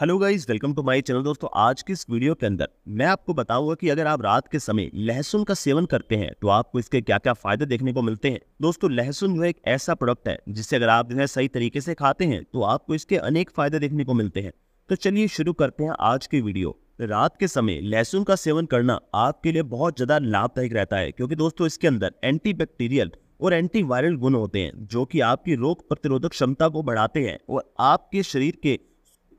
hello guys welcome to my channel दोस्तों आज की इस वीडियो के अंदर मैं आपको बताऊंगा कि अगर आप रात के समय लहसुन का सेवन करते हैं तो आपको इसके क्या क्या फायदे देखने को मिलते हैं दोस्तों लहसुन जो एक ऐसा प्रोडक्ट है जिसे अगर आप जो सही तरीके से खाते हैं तो आपको इसके अनेक फायदे देखने को मिलते हैं तो चलिए शुरू करते हैं आज की वीडियो रात के समय लहसुन का सेवन करना आपके लिए बहुत ज्यादा लाभदायक रहता है क्योंकि दोस्तों इसके अंदर एंटी और एंटीवायरल गुण होते हैं जो कि आपकी रोग प्रतिरोधक क्षमता को बढ़ाते हैं और आपके शरीर के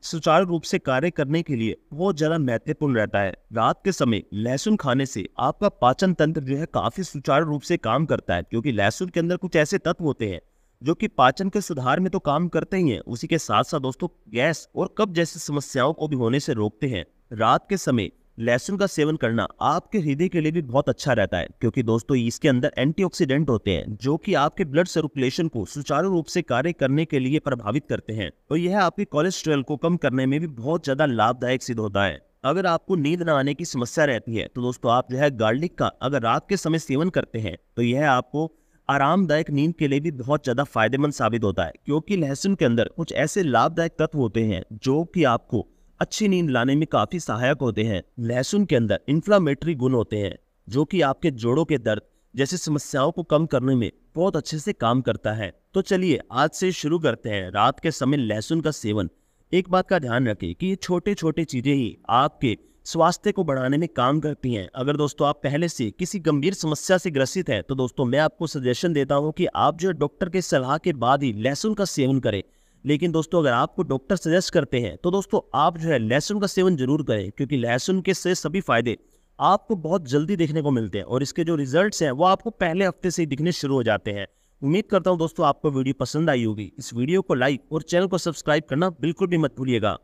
सुचारू रूप से कार्य करने के लिए बहुत ज्यादा महत्वपूर्ण रहता है रात के समय लहसुन खाने से आपका पाचन तंत्र जो है काफी सुचारू रूप से काम करता है क्योंकि लहसुन के अंदर कुछ ऐसे तत्व होते हैं जो कि पाचन के सुधार में तो काम करते ही हैं उसी के साथ साथ दोस्तों गैस और कब जैसी समस्याओं को भी होने से रोकते हैं रात के समय लहसुन का सेवन करना आपके हृदय के लिए भी बहुत अच्छा रहता है क्योंकि दोस्तों इसके अंदर एंटीऑक्सीडेंट होते हैं जो कि आपके ब्लड सर्कुलेशन को सुचारू रूप से कार्य करने के लिए प्रभावित करते हैं और तो यह आपके कोलेस्ट्रॉल को कम करने में भी बहुत ज्यादा लाभदायक सिद्ध होता है अगर आपको नींद न आने की समस्या रहती है तो दोस्तों आप जो है गार्लिक का अगर रात के समय सेवन करते हैं तो यह आपको आरामदायक नींद के लिए भी बहुत ज्यादा फायदेमंद साबित होता है क्योंकि लहसुन के अंदर कुछ ऐसे लाभदायक तत्व होते हैं जो कि आपको अच्छी नींद लाने में काफी सहायक होते हैं लहसुन के अंदर इंफ्लामेटरी गुण होते हैं जो कि आपके जोड़ों के दर्द जैसी समस्याओं को कम करने में बहुत अच्छे से काम करता है तो चलिए आज से शुरू करते हैं रात के समय लहसुन का सेवन एक बात का ध्यान रखें कि ये छोटे छोटे चीजें ही आपके स्वास्थ्य को बढ़ाने में काम करती हैं अगर दोस्तों आप पहले से किसी गंभीर समस्या से ग्रसित हैं तो दोस्तों मैं आपको सजेशन देता हूं कि आप जो डॉक्टर के सलाह के बाद ही लहसुन का सेवन करें लेकिन दोस्तों अगर आपको डॉक्टर सजेस्ट करते हैं तो दोस्तों आप जो है लहसुन का सेवन जरूर करें क्योंकि लहसुन के से सभी फायदे आपको बहुत जल्दी देखने को मिलते हैं और इसके जो रिजल्ट्स हैं वो आपको पहले हफ्ते से ही दिखने शुरू हो जाते हैं उम्मीद करता हूं दोस्तों आपको वीडियो पसंद आई होगी इस वीडियो को लाइक और चैनल को सब्सक्राइब करना बिल्कुल भी मत भूलिएगा